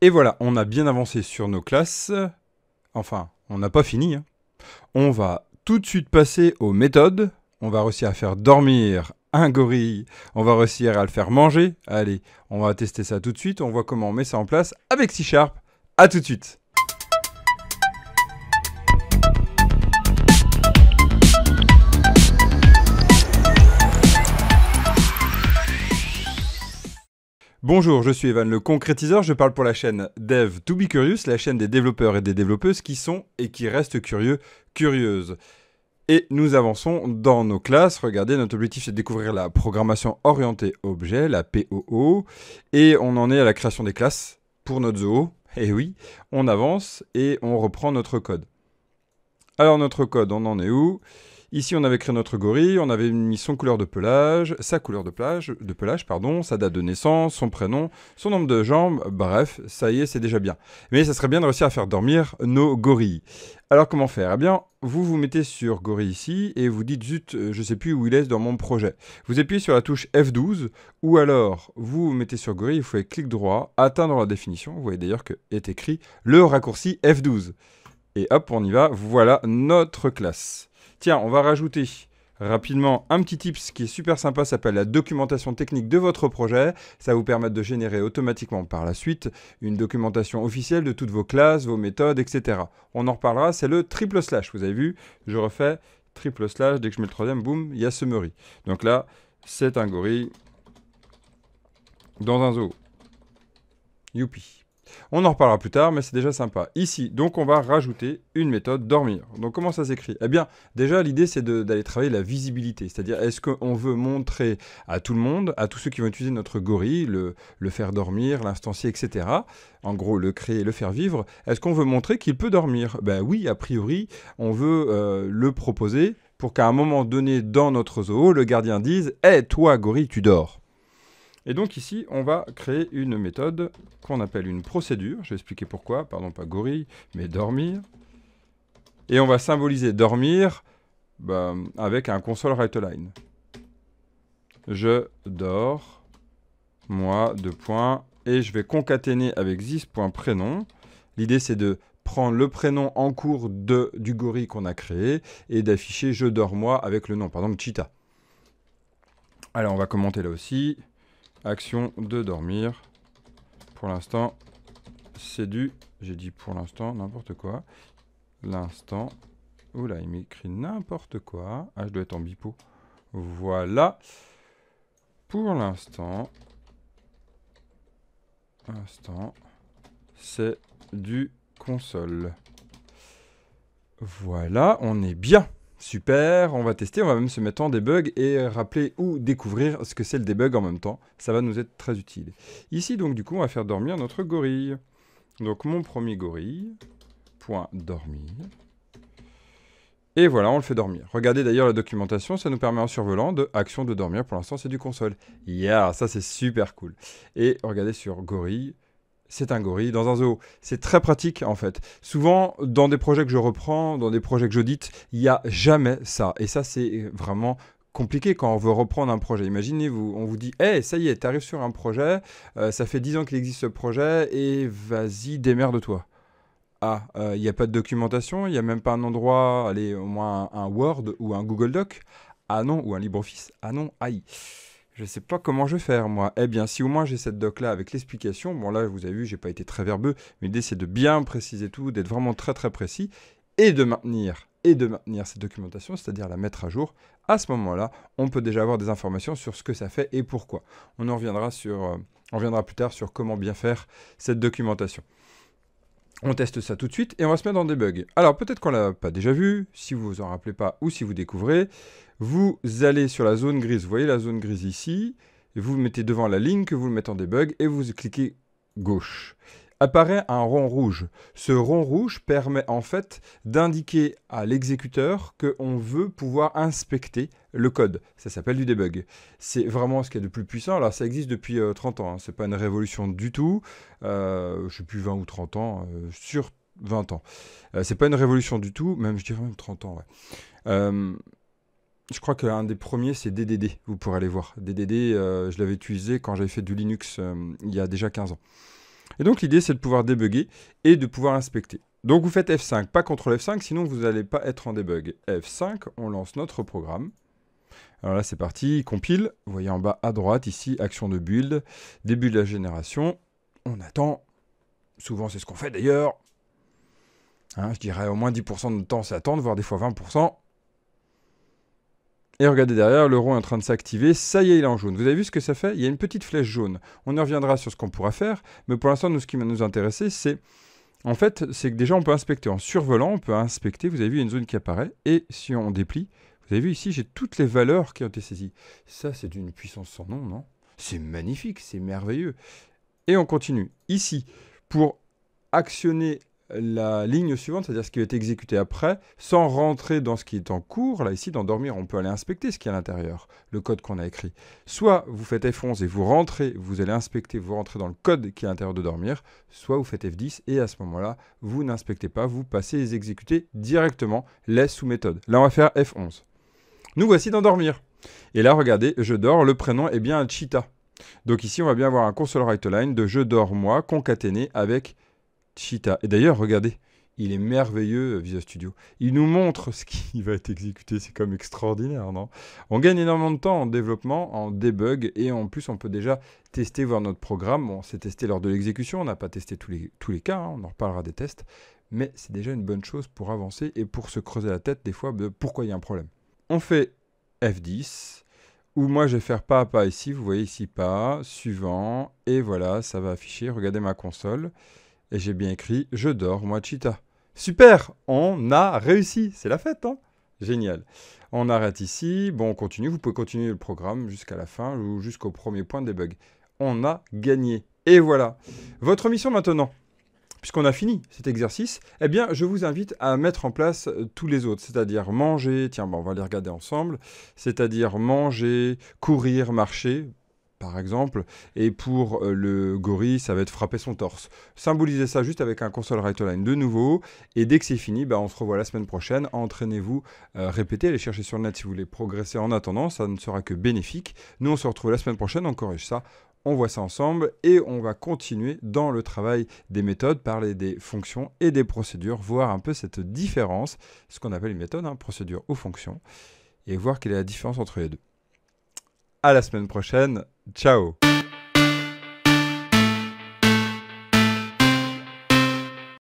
Et voilà, on a bien avancé sur nos classes. Enfin, on n'a pas fini. Hein. On va tout de suite passer aux méthodes. On va réussir à faire dormir un gorille. On va réussir à le faire manger. Allez, on va tester ça tout de suite. On voit comment on met ça en place avec C-Sharp. A tout de suite Bonjour, je suis Evan le concrétiseur, je parle pour la chaîne Dev to be Curious, la chaîne des développeurs et des développeuses qui sont et qui restent curieux, curieuses. Et nous avançons dans nos classes. Regardez, notre objectif c'est de découvrir la programmation orientée objet, la POO. Et on en est à la création des classes pour notre zoo. Et eh oui, on avance et on reprend notre code. Alors notre code, on en est où Ici, on avait créé notre gorille, on avait mis son couleur de pelage, sa couleur de pelage, de pelage pardon, sa date de naissance, son prénom, son nombre de jambes, bref, ça y est, c'est déjà bien. Mais ça serait bien de réussir à faire dormir nos gorilles. Alors comment faire Eh bien, vous vous mettez sur Gorille ici et vous dites zut, euh, je sais plus où il est dans mon projet. Vous appuyez sur la touche F12 ou alors vous vous mettez sur Gorille, vous faites clic droit, atteindre la définition. Vous voyez d'ailleurs que est écrit le raccourci F12. Et hop, on y va, voilà notre classe. Tiens, on va rajouter rapidement un petit tips qui est super sympa, ça s'appelle la documentation technique de votre projet. Ça vous permettre de générer automatiquement par la suite une documentation officielle de toutes vos classes, vos méthodes, etc. On en reparlera, c'est le triple slash. Vous avez vu, je refais triple slash, dès que je mets le troisième, boum, il y a Summary. Donc là, c'est un gorille dans un zoo. Youpi. On en reparlera plus tard, mais c'est déjà sympa. Ici, donc, on va rajouter une méthode dormir. Donc, comment ça s'écrit Eh bien, déjà, l'idée, c'est d'aller travailler la visibilité. C'est-à-dire, est-ce qu'on veut montrer à tout le monde, à tous ceux qui vont utiliser notre gorille, le, faire dormir, l'instancier, etc. En gros, le créer, le faire vivre. Est-ce qu'on veut montrer qu'il peut dormir Ben oui, a priori, on veut euh, le proposer pour qu'à un moment donné dans notre zoo, le gardien dise Hé, eh, toi, gorille, tu dors !» Et donc ici, on va créer une méthode qu'on appelle une procédure. Je vais expliquer pourquoi, pardon, pas gorille, mais dormir. Et on va symboliser dormir ben, avec un console line Je dors, moi, deux points, et je vais concaténer avec this.prénom. L'idée, c'est de prendre le prénom en cours de, du gorille qu'on a créé et d'afficher je dors moi avec le nom, par exemple Cheetah. Alors, on va commenter là aussi. Action de dormir. Pour l'instant, c'est du... J'ai dit pour l'instant, n'importe quoi. L'instant. Oula, il m'écrit n'importe quoi. Ah, je dois être en bipo. Voilà. Pour l'instant... Instant. C'est du console. Voilà, on est bien. Super, on va tester, on va même se mettre en debug et rappeler ou découvrir ce que c'est le debug en même temps. Ça va nous être très utile. Ici, donc, du coup, on va faire dormir notre gorille. Donc, mon premier gorille, point dormir. Et voilà, on le fait dormir. Regardez d'ailleurs la documentation, ça nous permet en survolant de action de dormir. Pour l'instant, c'est du console. Yeah, ça c'est super cool. Et regardez sur gorille, c'est un gorille dans un zoo. C'est très pratique en fait. Souvent, dans des projets que je reprends, dans des projets que j'audite, il n'y a jamais ça. Et ça, c'est vraiment compliqué quand on veut reprendre un projet. Imaginez, vous, on vous dit, hé, ça y est, t'arrives sur un projet, euh, ça fait 10 ans qu'il existe ce projet, et vas-y, démerde-toi. Ah, euh, il n'y a pas de documentation, il n'y a même pas un endroit, allez, au moins un, un Word ou un Google Doc. Ah non, ou un LibreOffice. Ah non, aïe. Je ne sais pas comment je vais faire, moi. Eh bien, si au moins j'ai cette doc-là avec l'explication, bon là, vous avez vu, j'ai pas été très verbeux, mais l'idée c'est de bien préciser tout, d'être vraiment très très précis, et de maintenir, et de maintenir cette documentation, c'est-à-dire la mettre à jour. À ce moment-là, on peut déjà avoir des informations sur ce que ça fait et pourquoi. On en reviendra sur... Euh, on reviendra plus tard sur comment bien faire cette documentation. On teste ça tout de suite et on va se mettre dans Debug. Alors peut-être qu'on ne l'a pas déjà vu, si vous vous en rappelez pas ou si vous découvrez, vous allez sur la zone grise, vous voyez la zone grise ici, vous mettez devant la ligne que vous le mettez en debug et vous cliquez gauche apparaît un rond rouge. Ce rond rouge permet en fait d'indiquer à l'exécuteur qu'on veut pouvoir inspecter le code. Ça s'appelle du debug. C'est vraiment ce qu'il y a de plus puissant. Alors ça existe depuis 30 euh, ans, hein. Ce n'est pas une révolution du tout. Euh, je ne sais plus 20 ou 30 ans, euh, sur 20 ans. Ce n'est pas une révolution du tout, même je dirais même 30 ans. je crois qu'un des premiers, c'est DDD. Vous pourrez aller voir. DDD, je l'avais utilisé quand j'avais fait du Linux il y a déjà 15 ans. Et donc l'idée c'est de pouvoir débugger et de pouvoir inspecter. Donc vous faites F5, pas CTRL F5, sinon vous n'allez pas être en debug. F5, on lance notre programme. Alors là c'est parti, il compile, vous voyez en bas à droite ici, action de build, début de la génération, on attend, souvent c'est ce qu'on fait d'ailleurs, hein, je dirais au moins 10% de notre temps c'est attendre, voire des fois 20%, et regardez derrière, le rond est en train de s'activer. Ça y est, il est en jaune. Vous avez vu ce que ça fait Il y a une petite flèche jaune. On y reviendra sur ce qu'on pourra faire. Mais pour l'instant, nous, ce qui va nous intéresser, c'est... En fait, c'est que déjà, on peut inspecter. En survolant, on peut inspecter. Vous avez vu, une zone qui apparaît. Et si on déplie, vous avez vu ici, j'ai toutes les valeurs qui ont été saisies. Ça, c'est d'une puissance sans nom, non C'est magnifique, c'est merveilleux. Et on continue. Ici, pour actionner la ligne suivante, c'est-à-dire ce qui va être exécuté après, sans rentrer dans ce qui est en cours. Là, ici, dans Dormir, on peut aller inspecter ce qui est à l'intérieur, le code qu'on a écrit. Soit vous faites F11 et vous rentrez, vous allez inspecter, vous rentrez dans le code qui est à l'intérieur de Dormir, soit vous faites F10 et à ce moment-là, vous n'inspectez pas, vous passez les exécuter directement, les sous-méthodes. Là, on va faire F11. Nous voici dans Dormir. Et là, regardez, je dors, le prénom est bien un cheetah. Donc ici, on va bien avoir un console write line de je dors moi concaténé avec Cheetah. Et d'ailleurs, regardez, il est merveilleux euh, Visual Studio. Il nous montre ce qui va être exécuté, c'est comme extraordinaire, non On gagne énormément de temps en développement, en debug, et en plus on peut déjà tester, voir notre programme. on s'est testé lors de l'exécution, on n'a pas testé tous les, tous les cas, hein, on en reparlera des tests, mais c'est déjà une bonne chose pour avancer et pour se creuser la tête des fois de pourquoi il y a un problème. On fait F10, ou moi je vais faire pas à pas ici, vous voyez ici pas, suivant, et voilà, ça va afficher, regardez ma console. Et j'ai bien écrit Je dors, moi, cheetah ». Super On a réussi C'est la fête, hein Génial. On arrête ici. Bon, on continue. Vous pouvez continuer le programme jusqu'à la fin ou jusqu'au premier point de débug. On a gagné. Et voilà. Votre mission maintenant, puisqu'on a fini cet exercice, eh bien, je vous invite à mettre en place euh, tous les autres, c'est-à-dire manger, tiens, bon, on va les regarder ensemble, c'est-à-dire manger, courir, marcher, par exemple. Et pour euh, le gorille, ça va être frapper son torse. Symbolisez ça juste avec un console right line de nouveau. Et dès que c'est fini, bah, on se revoit la semaine prochaine. Entraînez-vous, euh, répétez, allez chercher sur le net si vous voulez progresser en attendant. Ça ne sera que bénéfique. Nous, on se retrouve la semaine prochaine. On corrige ça. On voit ça ensemble et on va continuer dans le travail des méthodes, parler des fonctions et des procédures, voir un peu cette différence, ce qu'on appelle une méthode, hein, procédure ou fonction, et voir quelle est la différence entre les deux. À la semaine prochaine. Ciao